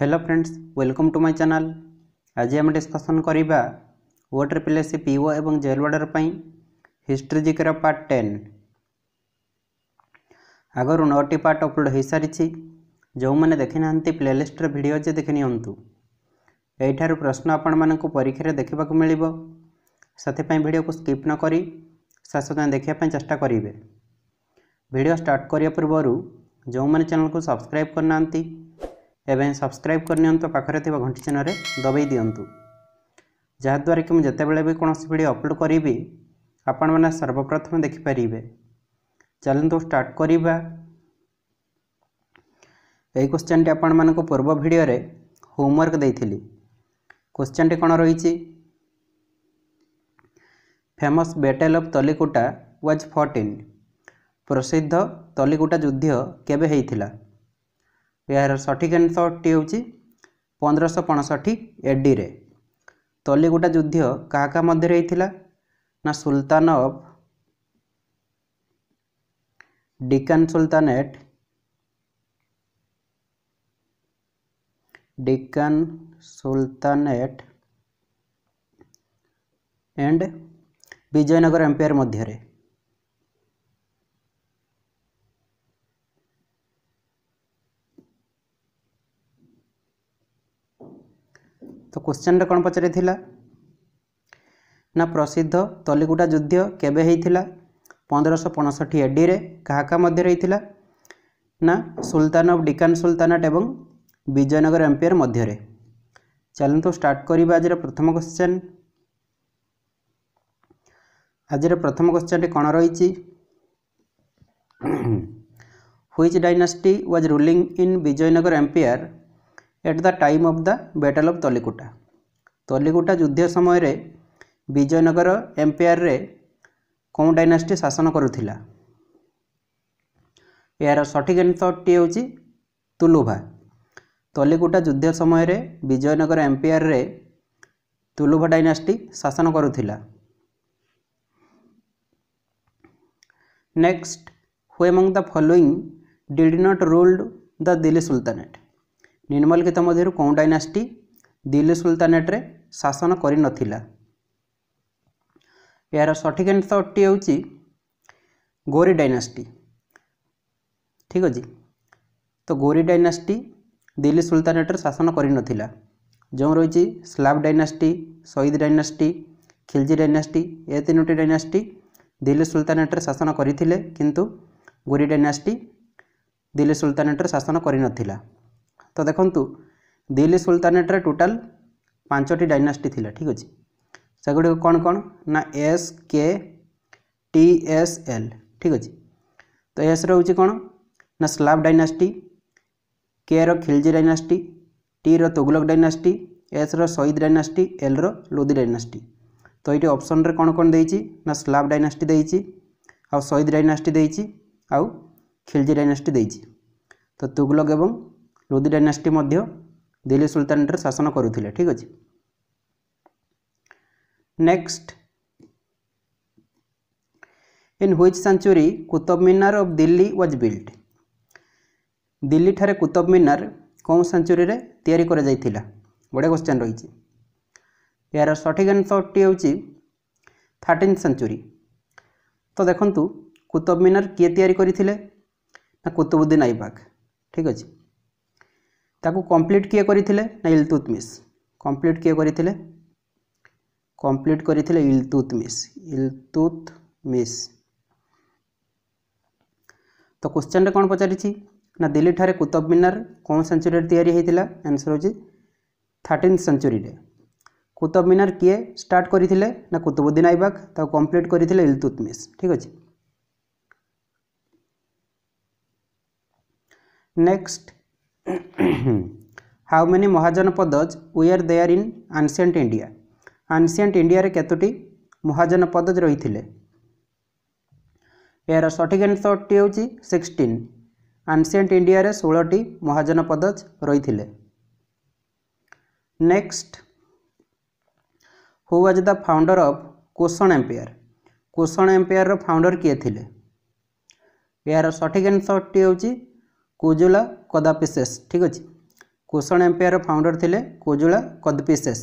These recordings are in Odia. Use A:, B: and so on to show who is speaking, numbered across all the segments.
A: Hello friends welcome to my channel आज आम डिस्कसन करवा वोट रिप्लेस पीओ ए जेल वार्डर पर हिस्ट्री जिकर पार्ट टेन आगर नौटी पार्ट अपलोड हो सारी जो मैंने देखी ना प्लेलीस्टर भिड अच्छे देखनी प्रश्न आपण मानक परीक्षा देखा मिलपाई भिड को स्कीप नक शेष जाए देखापी चेषा करेंगे भिड स्टार्ट करने पूर्व जो मैंने चेल को सब्सक्राइब करना ଏବଂ ସବସ୍କ୍ରାଇବ୍ କରିନିଅନ୍ତୁ ପାଖରେ ଥିବା ଘଣ୍ଟି ଚିହ୍ନରେ ଦବାଇ ଦିଅନ୍ତୁ ଯାହାଦ୍ୱାରା କି ମୁଁ ଯେତେବେଳେ ବି କୌଣସି ଭିଡ଼ିଓ ଅପଲୋଡ଼ କରିବି ଆପଣମାନେ ସର୍ବପ୍ରଥମେ ଦେଖିପାରିବେ ଚାଲନ୍ତୁ ଷ୍ଟାର୍ଟ କରିବା ଏହି କ୍ୱେଶ୍ଚନ୍ଟି ଆପଣମାନଙ୍କୁ ପୂର୍ବ ଭିଡ଼ିଓରେ ହୋମୱାର୍କ ଦେଇଥିଲି କ୍ୱେଶ୍ଚନ୍ଟି କ'ଣ ରହିଛି famous battle of Talikota was fought in ପ୍ରସିଦ୍ଧ ତଲିକୁଟା ଯୁଦ୍ଧ କେବେ ହେଇଥିଲା ଏହାର ସଠିକ୍ ଆନ୍ସରଟି ହେଉଛି ପନ୍ଦରଶହ ପଞ୍ଚଷଠି ଏଡ଼ିରେ ତଲିଗୁଟା ଯୁଦ୍ଧ କାହା କାହା ମଧ୍ୟରେ ହେଇଥିଲା ନା sultan of Deccan sultanate Deccan sultanate and Vijayanagara empire ମଧ୍ୟରେ ତ କୋଶ୍ଚେନ୍ରେ କ'ଣ ପଚାରିଥିଲା ନା ପ୍ରସିଦ୍ଧ ତଲିକୁଟା ଯୁଦ୍ଧ କେବେ ହେଇଥିଲା ପନ୍ଦରଶହ ପଞ୍ଚଷଠି ଏଡ଼ିରେ କାହା କାହା ମଧ୍ୟରେ ହେଇଥିଲା ନା ସୁଲତାନ ଅଫ୍ ଡିକାନ ସୁଲତାନାଟ ଏବଂ ବିଜୟନଗର ଏମ୍ପିୟର ମଧ୍ୟରେ ଚାଲନ୍ତୁ ଷ୍ଟାର୍ଟ କରିବା ଆଜିର ପ୍ରଥମ କୋଶ୍ଚେନ୍ ଆଜିର ପ୍ରଥମ କୋଶ୍ଚେନ୍ଟି କ'ଣ ରହିଛି which dynasty was ruling in Vijayanagara empire at the time of the battle of Talikota Talikota ଯୁଦ୍ଧ ସମୟରେ ବିଜୟନଗର ଏମ୍ପିଆର୍ରେ କୋଉ ଡାଇନାଷ୍ଟି ଶାସନ କରୁଥିଲା ଏହାର ସଠିକ୍ ଏନ୍ସର୍ଟି ହେଉଛି ତୁଲୁଭା ତଲିକୁଟା ଯୁଦ୍ଧ ସମୟରେ ବିଜୟନଗର ଏମ୍ପିଆର୍ରେ ତୁଲୁଭା ଡାଇନାଷ୍ଟି ଶାସନ କରୁଥିଲା next who among the following did not ruled the Delhi sultanate ନିମ୍ନଲିଖିତ ମଧ୍ୟରୁ କେଉଁ ଡାଇନାଷ୍ଟି ଦିଲ୍ଲୀ ସୁଲତାନେଟ୍ରେ ଶାସନ କରିନଥିଲା ଏହାର ସଠିକ୍ ଅଟ୍ଟି ହେଉଛି ଗୋରି ଡାଇନାଷ୍ଟି ଠିକ୍ ଅଛି ତ ଗୋରି ଡାଇନାଷ୍ଟି ଦିଲ୍ଲୀ ସୁଲତାନେଟ୍ରେ ଶାସନ କରିନଥିଲା ଯେଉଁ ରହିଛି slave dynasty Sayyid dynasty Khilji dynasty ଏ ତିନୋଟି ଡାଇନାଷ୍ଟି ଦିଲ୍ଲୀ ସୁଲତାନେଟ୍ରେ ଶାସନ କରିଥିଲେ କିନ୍ତୁ ଗୋରି ଡାଇନାଷ୍ଟି ଦିଲ୍ଲୀ ସୁଲତାନେଟ୍ରେ ଶାସନ କରିନଥିଲା তো দেখন্তু দিଲ୍ଲୀ ସୁଲତାନେଟ୍ରେ ଟୋଟାଲ୍ ପାଞ୍ଚଟି ଡାଇନାଷ୍ଟି ଥିଲା ଠିକ୍ ଅଛି ସେଗୁଡ଼ିକ କ'ଣ କ'ଣ ନା S K T S L ଠିକ୍ ଅଛି ତ ଏସ୍ର ହେଉଛି କ'ଣ ନା ସ୍ଲାବ୍ ଡାଇନାଷ୍ଟି କେର ଖିଲଜି ଡାଇନାଷ୍ଟି ଟିର ତୋଗଲକ ଡାଇନାଷ୍ଟି ଏସ୍ର ସହିଦ ଡାଇନାଷ୍ଟି ଏଲ୍ର ଲୋଦି ଡାଇନାଷ୍ଟି ତ ଏଇଠି ଅପସନ୍ରେ କ'ଣ କ'ଣ ଦେଇଛି ନା ସ୍ଲାବ୍ ଡାଇନାଷ୍ଟି ଦେଇଛି ଆଉ ସହିଦ ଡାଇନାଷ୍ଟି ଦେଇଛି ଆଉ ଖିଲଜି ଡାଇନାଷ୍ଟି ଦେଇଛି ତ ତୁଗଲକ ଏବଂ লোদি ডাইনাস্টি মধ্য দিল্লি সুলতানরে শাসন করুলে ঠিক আছে next in which century Qutub Minar of Delhi was built দিল্লিঠারে কুতুব মিনার কোন সেঞ্চুরিরে তৈরি করা যাই বড় কোশ্চেন রয়েছে এর সঠিক আনসরটি হচ্ছে থার্টিন সেঞ্চুরি তো দেখুন কুতুব মিনার কি তৈরি করে না কুতুবুদ্দিন আইবাগ ঠিক আছে ତାକୁ କମ୍ପ୍ଲିଟ୍ କିଏ କରିଥିଲେ ନା ଇଲତୁତମିସ୍ କମ୍ପ୍ଲିଟ୍ କିଏ କରିଥିଲେ କମ୍ପ୍ଲିଟ୍ କରିଥିଲେ ଇଲତୁତମିସ୍ ଇଲତୁତମିସ୍ ତ କୋଶ୍ଚେନ୍ରେ କ'ଣ ପଚାରିଛି ନା ଦିଲ୍ଲୀଠାରେ କୁତବ ମିନାର କେଉଁ ସେଞ୍ଚୁରୀରେ ତିଆରି ହୋଇଥିଲା ଆନ୍ସର୍ ହେଉଛି ଥାର୍ଟିନ୍ ସେଞ୍ଚୁରୀରେ কুতব ମିନାର କିଏ ଷ୍ଟାର୍ଟ କରିଥିଲେ ନା কুতুবুদ্দিন আইবাক ତାକୁ କମ୍ପ୍ଲିଟ୍ କରିଥିଲେ ଇଲତୁତମିସ୍ ଠିକ୍ ଅଛି next how many Mahajanapadas were there in ancient India ancient ଇଣ୍ଡିଆରେ କେତୋଟି ମହାଜନ ପଦଜ୍ ରହିଥିଲେ ଏହାର ସଠିକ୍ ଆନ୍ସରଟି ହେଉଛି ସିକ୍ସଟିନ୍ ଆନସିଏଣ୍ଟ ଇଣ୍ଡିଆରେ ଷୋହଳଟି ମହାଜନ ପଦଜ୍ ରହିଥିଲେ next who was the founder of Kushan empire Kushan ଏମ୍ପେୟାରର ଫାଉଣ୍ଡର କିଏ ଥିଲେ ଏହାର ସଠିକ୍ ଆନ୍ସରଟି ହେଉଛି କୁଜୁଲା কদাপিসেস ঠিক আছে কোষণ এম্পায়ার ফাউন্ডর লে Kujula Kadphises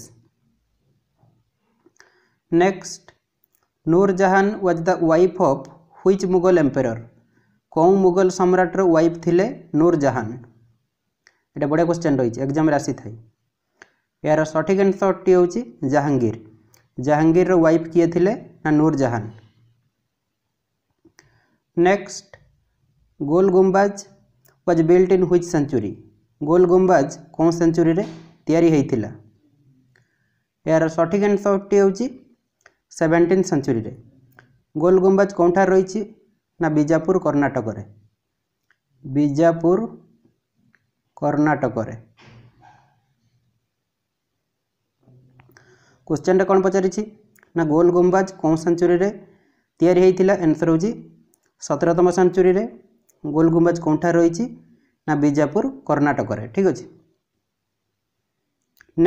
A: next Nur Jahan was the wife of which Mughal empire কেউ মুগল সম্রাটর ওয়াইফ লে নূরজাহান এটা বড় কোশ্চেন রয়েছে এক্সামে আসি থাকে এর সঠিক আনসরটি হচ্ছে জাহাঙ্গীর জাহাঙ্গীরর ওয়াইফ কিয়ে লে না Nurjahan next Gol Gumbaz was built in which century Gol Gumbaz କେଉଁ ସେଞ୍ଚୁରୀରେ ତିଆରି ହୋଇଥିଲା ଏହାର ସଠିକ୍ ଆନ୍ସରଟି ହେଉଛି ସେଭେଣ୍ଟିନ୍ ସେଞ୍ଚୁରୀରେ ଗୋଲ ଗୁମ୍ବାଜ କେଉଁଠାରେ ରହିଛି ନା ବିଜାପୁର କର୍ଣ୍ଣାଟକରେ ବିଜାପୁର କର୍ଣ୍ଣାଟକରେ କୋଶ୍ଚେନ୍ଟା କ'ଣ ପଚାରିଛି ନା ଗୋଲ ଗୁମ୍ବାଜ କେଉଁ ସେଞ୍ଚୁରୀରେ ତିଆରି ହୋଇଥିଲା ଆନ୍ସର ହେଉଛି ସତରତମ ସେଞ୍ଚୁରୀରେ ଗୋଲଗୁମ୍ବଜ କେଉଁଠାରେ ରହିଛି ନା ବିଜାପୁର କର୍ଣ୍ଣାଟକରେ ଠିକ୍ ଅଛି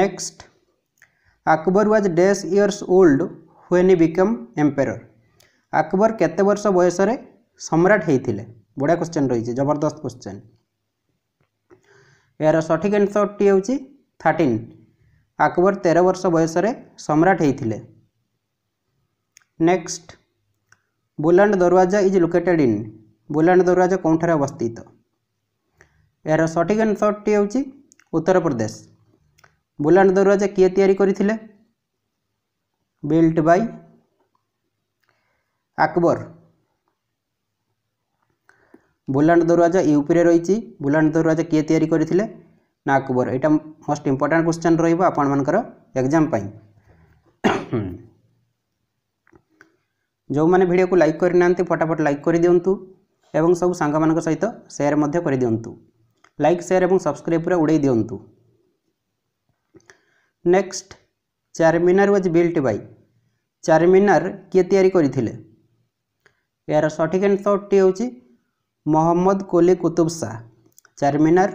A: next Akbar was dash years old when he became emperor Akbar କେତେ ବର୍ଷ ବୟସରେ ସମ୍ରାଟ ହୋଇଥିଲେ ବଢ଼ିଆ କ୍ୱେଶ୍ଚନ୍ ରହିଛି ଜବରଦସ୍ତ କ୍ୱେଶ୍ଚନ୍ ଏହାର ସଠିକ୍ ଆନ୍ସର୍ଟି ହେଉଛି ଥାର୍ଟିନ୍ ଆକବର ତେର ବର୍ଷ ବୟସରେ ସମ୍ରାଟ ହୋଇଥିଲେ next Buland Darwaza is located in Buland Darwaza କେଉଁଠାରେ ଅବସ୍ଥିତ ଏହାର ସଠିକ୍ ଆନ୍ସର୍ଟି ହେଉଛି ଉତ୍ତରପ୍ରଦେଶ ବୁଲାଣ ଦରୱାଜା କିଏ ତିଆରି କରିଥିଲେ ବିଲ୍ଟ ବାଇ আকবর বুলান দরওয়াজা ইউপিরে রয়েছে বুলান দরওয়াজা কি তৈরি করে না আকবর এটা মোস্ট ইম্পর্টাট কোশ্চেন রহব আপনার এক্সাম পাই যে ভিডিও লাইক করে না ফটাফট লাইক করে দিও এবং সবু সাংগমানক সহিত সেয়ার মধ্যে করে দিଅନ୍ତୁ লাইক সেয়ার এবং সবসক্রাইব পুরা উড়াই দিଅନ୍ତୁ next Charminar was built by Charminar କିଏ ତିଆରି କରିଥିଲେ ଏହାର ସଠିକ୍ ଆନ୍ସର୍ଟି ହେଉଛି ମହମ୍ମଦ କୋଲି କୁତୁବ୍ ଶାହ ଚାରମିନାର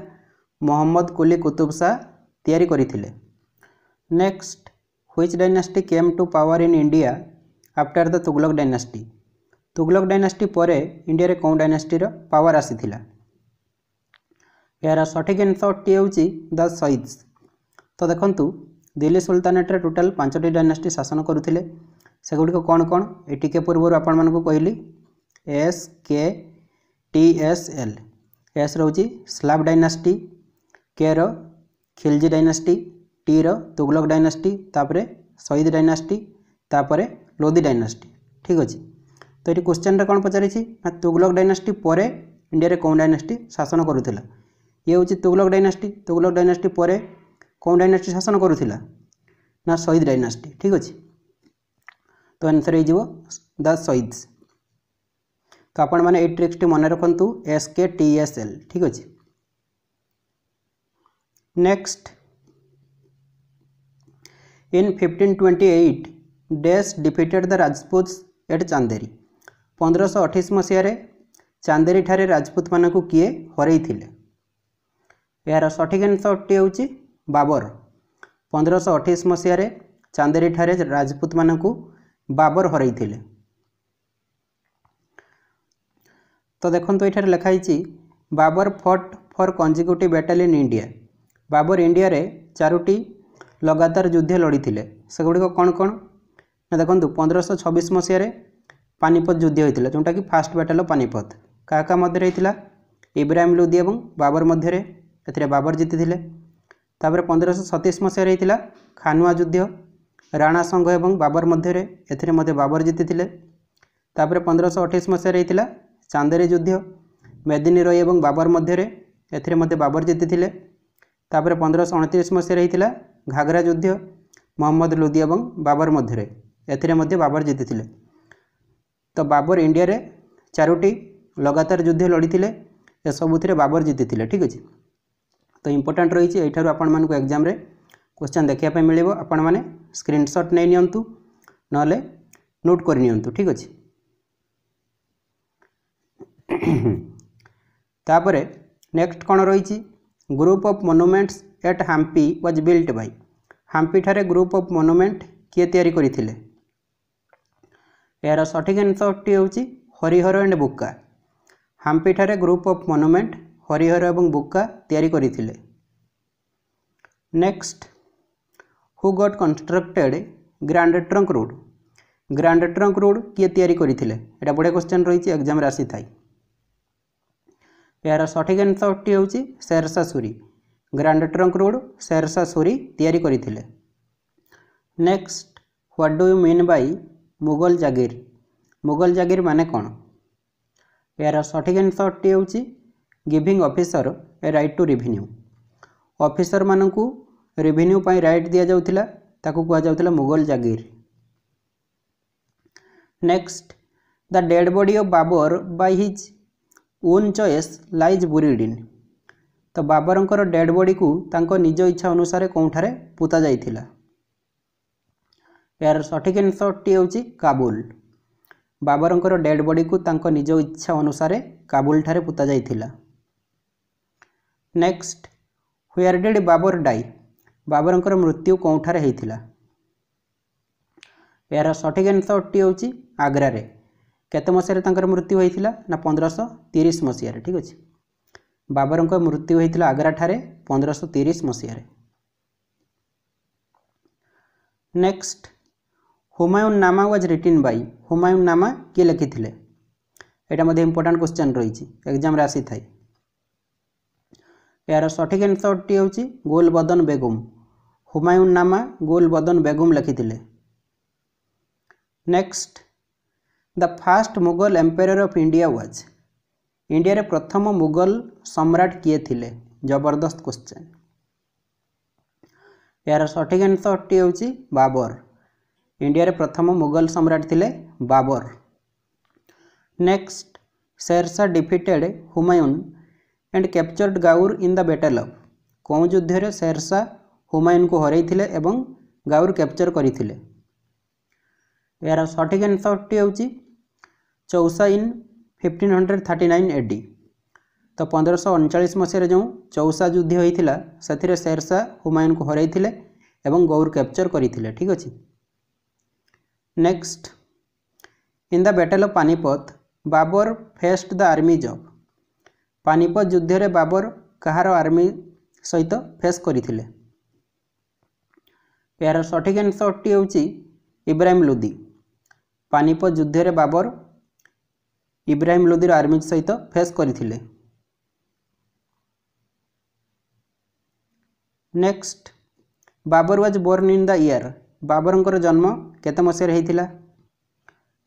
A: ମହମ୍ମଦ କୋଲି କୁତୁବ୍ ଶାହ ତିଆରି କରିଥିଲେ next which dynasty came to power in India after the Tughlaq dynasty Tughlaq dynasty ପରେ ଇଣ୍ଡିଆରେ କେଉଁ ଡାଇନାଷ୍ଟିର ପାୱାର ଆସିଥିଲା ଏହାର ସଠିକ୍ ଆନ୍ସରଟି ହେଉଛି ଦ ସଇଦ୍ସ ତ ଦେଖନ୍ତୁ ଦିଲ୍ଲୀ ସୁଲତାନେଟ୍ରେ ଟୋଟାଲ ପାଞ୍ଚଟି ଡାଇନାଷ୍ଟି ଶାସନ କରୁଥିଲେ ସେଗୁଡ଼ିକ କ'ଣ କ'ଣ ଏ ଟିକେ ପୂର୍ବରୁ ଆପଣମାନଙ୍କୁ କହିଲି S K T S L S ରହୁଛି ସ୍ଲାବ୍ ଡାଇନାଷ୍ଟି କେର ଖିଲ୍ଜି ଡାଇନାଷ୍ଟି ଟିର ତୁଗଲକ ଡାଇନାଷ୍ଟି ତାପରେ ସଇଦ୍ ଡାଇନାଷ୍ଟି ତାପରେ ଲୋଦି ଡାଇନାଷ୍ଟି ଠିକ୍ ଅଛି তো এটি কোশ্চেনটা କ'ଣ ପଚାରିଛି ନା ତୁଗଲକ ଡାଇନାଷ୍ଟି ପରେ ଇଣ୍ଡିଆରେ କେଉଁ ଡାଇନାଷ୍ଟି ଶାସନ କରୁଥିଲା ଇଏ ହେଉଛି ତୁଗଲକ ଡାଇନାଷ୍ଟି ତୁଗଲକ ଡାଇନାଷ୍ଟି ପରେ କେଉଁ ଡାଇନାଷ୍ଟି ଶାସନ କରୁଥିଲା ନା ଶହୀଦ ଡାଇନାଷ୍ଟି ଠିକ୍ ଅଛି ତ ଆନ୍ସର୍ ହେଇଯିବ ଦ ଶହୀଦ ତ ଆପଣମାନେ ଏଇ ଟ୍ରିକ୍ସଟି ମନେ ରଖନ୍ତୁ S K T S L ଠିକ୍ ଅଛି next in 1528 Dash defeated the Rajputs at Chanderi. ପନ୍ଦରଶହ ଅଠେଇଶ ମସିହାରେ ଚାନ୍ଦେରୀଠାରେ ରାଜପୁତମାନଙ୍କୁ କିଏ ହରାଇଥିଲେ ଏହାର ସଠିକ ଆନ୍ସରଟି ହେଉଛି ବାବର ପନ୍ଦରଶହ ଅଠେଇଶ ମସିହାରେ ଚାନ୍ଦେରୀଠାରେ ରାଜପୁତମାନଙ୍କୁ ବାବର ହରାଇଥିଲେ ତ ଦେଖନ୍ତୁ ଏଠାରେ ଲେଖାହେଇଛି Babur fought for consecutive battalion India Babur ଇଣ୍ଡିଆରେ ଚାରୋଟି ଲଗାତାର ଯୁଦ୍ଧ ଲଢ଼ିଥିଲେ ସେଗୁଡ଼ିକ କ'ଣ କ'ଣ ନା ଦେଖନ୍ତୁ ପନ୍ଦରଶହ ଛବିଶ ମସିହାରେ पानीपत युद्ध होता है जोटा कि फास्ट बैटल पानीपत का क्या मध्य इब्राहिम लुदी और बाबर मध्य बाबर जीति पंद्रह सौ सतैश मसीह होता खानुआ युद्ध राणा संघ और बाबर मध्य बाबर जीति पंद्रह सौ अठाई मसीह होता चांदेरी युद्ध मेदिनी रई और बाबर मध्य बाबर जीति पंद्रह अड़तीस मसीह होता घाघरा युद्ध मोहम्मद लुदी और बाबर मध्य मध्य बाबर जीति তো ବାବର ଇଣ୍ଡିଆରେ ଚାରୋଟି ଲଗାତାର ଯୁଦ୍ଧ ଲଢ଼ିଥିଲେ ଏସବୁଥିରେ ବାବର ଜିତିଥିଲେ ଠିକ୍ ଅଛି ତ ଇମ୍ପୋର୍ଟାଣ୍ଟ ରହିଛି ଏଇଠାରୁ ଆପଣମାନଙ୍କୁ ଏକ୍ଜାମ୍ରେ କ୍ୱେଶ୍ଚନ୍ ଦେଖିବା ପାଇଁ ମିଳିବ ଆପଣମାନେ ସ୍କ୍ରିନ୍ସଟ୍ ନେଇ ନିଅନ୍ତୁ ନହେଲେ ନୋଟ୍ କରି ନିଅନ୍ତୁ ଠିକ୍ ଅଛି ତାପରେ ନେକ୍ସଟ କ'ଣ ରହିଛି group of monuments at Hampi was built by ହାମ୍ପିଠାରେ ଗ୍ରୁପ୍ ଅଫ୍ ମନୁମେଣ୍ଟ କିଏ ତିଆରି କରିଥିଲେ ଏହାର ସଠିକ୍ ଆନ୍ସରଟି ହେଉଛି ହରିହର ଆଣ୍ଡ ବୁକା ହାମ୍ପିଠାରେ ଗ୍ରୁପ୍ ଅଫ୍ ମନୁମେଣ୍ଟ ହରିହର ଏବଂ ବୁକା ତିଆରି କରିଥିଲେ next who got constructed Grand trunk Road Grand trunk Road କିଏ ତିଆରି କରିଥିଲେ ଏଇଟା ବଢ଼ିଆ କ୍ୱେଶ୍ଚନ୍ ରହିଛି ଏକ୍ଜାମ୍ରେ ଆସିଥାଏ ଏହାର ସଠିକ୍ ଆନ୍ସରଟି ହେଉଛି Sher Shah Suri grand trunk road Sher Shah Suri ତିଆରି କରିଥିଲେ next what do you mean by Mughal jagir Mughal ଜାଗିର ମାନେ କ'ଣ ଏହାର ସଠିକ୍ ଆନ୍ସରଟି ହେଉଛି giving officer a right to revenue ଅଫିସରମାନଙ୍କୁ ରିଭିନ୍ୟୁ ପାଇଁ ରାଇଟ୍ ଦିଆଯାଉଥିଲା ତାକୁ କୁହାଯାଉଥିଲା ମୋଗଲ ଜାଗିର next the dead body of Babur by his own choice lies buried in ତ ବାବରଙ୍କର ଡେଡ଼ ବଡ଼ିକୁ ତାଙ୍କ ନିଜ ଇଚ୍ଛା ଅନୁସାରେ କେଉଁଠାରେ ପୋତା ଯାଇଥିଲା ଏହାର ସଠିକ୍ ଆନ୍ସରଟି ହେଉଛି କାବୁଲ ବାବରଙ୍କର ଡେଡ଼୍ ବଡ଼ିକୁ ତାଙ୍କ ନିଜ ଇଚ୍ଛା ଅନୁସାରେ କାବୁଲଠାରେ ପୋତାଯାଇଥିଲା next where did Babur die ବାବରଙ୍କର ମୃତ୍ୟୁ କେଉଁଠାରେ ହୋଇଥିଲା ଏହାର ସଠିକ୍ ଆନ୍ସରଟି ହେଉଛି ଆଗ୍ରାରେ କେତେ ମସିହାରେ ତାଙ୍କର ମୃତ୍ୟୁ ହୋଇଥିଲା ନା ପନ୍ଦରଶହ ତିରିଶ ମସିହାରେ ଠିକ୍ ଅଛି ବାବରଙ୍କ ମୃତ୍ୟୁ ହୋଇଥିଲା ଆଗ୍ରାଠାରେ ପନ୍ଦରଶହ ତିରିଶ ମସିହାରେ ନେକ୍ସଟ হুমায়ুন নামা ওয়াজ রিটিন বাই হুমায়ুন নামা কে লেখিলে এটা মধ্যে ইম্পর্টাট কোশ্চেন রয়েছে এক্সামে আসিথায় এর সঠিক আনসরটি হচ্ছে গোলবদন বেগম হুমায়ুন নামা গোলবদন বেগম লেখিলে next the first Mughal empire of India was ইন্ডিয়ার প্রথম মুগল সম্রাট কিয়ে লে জবরদস্ত কোশ্চেন এর সঠিক আনসরটি হচ্ছে বাবর ଇଣ୍ଡିଆରେ ପ୍ରଥମ ମୋଗଲ ସମ୍ରାଟ ଥିଲେ Babur next Sher Shah defeated Humayun and captured Gaur in the battle of କେଉଁ ଯୁଦ୍ଧରେ ସେରସା ହୁମାୟୁନ୍କୁ ହରାଇଥିଲେ ଏବଂ ଗାଉର କ୍ୟାପଚର୍ କରିଥିଲେ ଏହାର ସଠିକ୍ ଆନ୍ସର୍ଟି ହେଉଛି Chausa in fifteen hundred thirty nine A D ତ ପନ୍ଦରଶହ ଅଣଚାଳିଶ ମସିହାରେ ଯେଉଁ ଚୌସା ଯୁଦ୍ଧ ହୋଇଥିଲା ସେଥିରେ ସେରସା ହୁମାୟୁନ୍କୁ ହରାଇଥିଲେ ଏବଂ ଗୌର କ୍ୟାପଚର୍ କରିଥିଲେ ଠିକ୍ ଅଛି next in the battle of Panipat Babur faced the army ଜବ୍ ପାନିପତ ଯୁଦ୍ଧରେ ବାବର କାହାର ଆର୍ମି ସହିତ ଫେସ୍ କରିଥିଲେ ଏହାର ସଠିକ୍ ଆନ୍ସରଟି ହେଉଛି ଇବ୍ରାହିମ୍ ଲୁଦି ପାନିପତ ଯୁଦ୍ଧରେ ବାବର ଇବ୍ରାହିମ୍ ଲୁଦିର ଆର୍ମି ସହିତ ଫେସ୍ କରିଥିଲେ next Babur was born in the year ବାବରଙ୍କର ଜନ୍ମ କେତେ ମସିହାରେ ହୋଇଥିଲା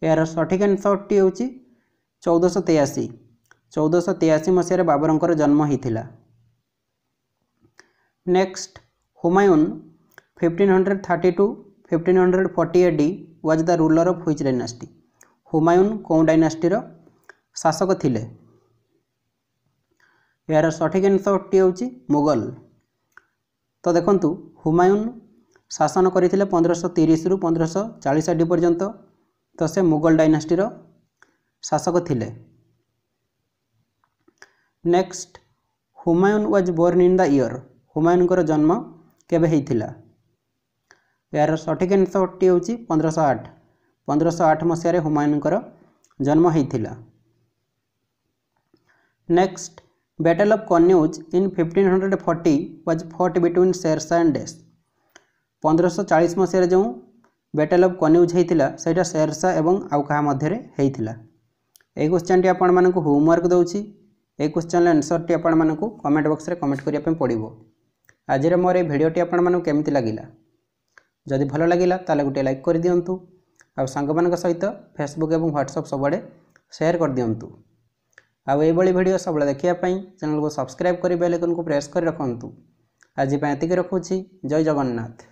A: ଏହାର ସଠିକ୍ ଆନ୍ସରଟି ହେଉଛି ଚଉଦଶହ ତେୟାଅଶୀ ଚଉଦଶହ ତେୟାଅଶୀ ମସିହାରେ ବାବରଙ୍କର ଜନ୍ମ ହୋଇଥିଲା next Humayun fifteen hundred thirty two fifteen hundred forty A D was the ruler of which dynasty Humayun କେଉଁ ଡାଇନାଷ୍ଟିର ଶାସକ ଥିଲେ ଏହାର ସଠିକ୍ ଆନ୍ସରଟି ହେଉଛି ମୋଗଲ ତ ଦେଖନ୍ତୁ ହୁମାୟୁନ୍ ଶାସନ କରିଥିଲେ ପନ୍ଦରଶହ ତିରିଶରୁ ପନ୍ଦରଶହ ଚାଳିଶ ଆଡ଼ି ପର୍ଯ୍ୟନ୍ତ ତ ସେ ମୋଗଲ ଡାଇନାଷ୍ଟିର ଶାସକ ଥିଲେ next Humayun was born in the year ହୁମାୟୁନ୍ଙ୍କର ଜନ୍ମ କେବେ ହୋଇଥିଲା ଏହାର ସଠିକ ଅନ୍ସରଟି ହେଉଛି ପନ୍ଦରଶହ ଆଠ ପନ୍ଦରଶହ ଆଠ ମସିହାରେ ହୁମାୟୁନ୍ଙ୍କର ଜନ୍ମ ହୋଇଥିଲା next battle of Kannauj in fifteen hundred forty was fought between Sher Shah and ଡେସ୍ ପନ୍ଦରଶହ ଚାଳିଶ ମସିହାରେ ଯେଉଁ ବ୍ୟାଟେଲ୍ ଅଫ୍ କନ୍ୟୁଜ୍ ହୋଇଥିଲା ସେଇଟା ଶେରଶା ଏବଂ ଆଉ କାହା ମଧ୍ୟରେ ହୋଇଥିଲା এই কোশ্চেনটি আপনার হোমওয়ার্ক দেছি এই কোশ্চেন আনসরটি আপনার কমেন্ট বক্সরে কমেন্ট করা পড়ব আজকের মোর এই ভিডিওটি আপনার কমিটি লাগিলা যদি ভালো লাগিলা তাহলে গোটে লাইক করে দিও আঙ্গ সহিত ফেসবুক এবং হোয়াটসঅপ সবুড়ে সেয়ার করে দিও আইভাবে ভিডিও সবুলে দেখা চ্যানেল সবসক্রাইব করে বেল আইকন প্রেস করে রাখতু আজপাই এতিকি রাখুছি জয় জগন্নাথ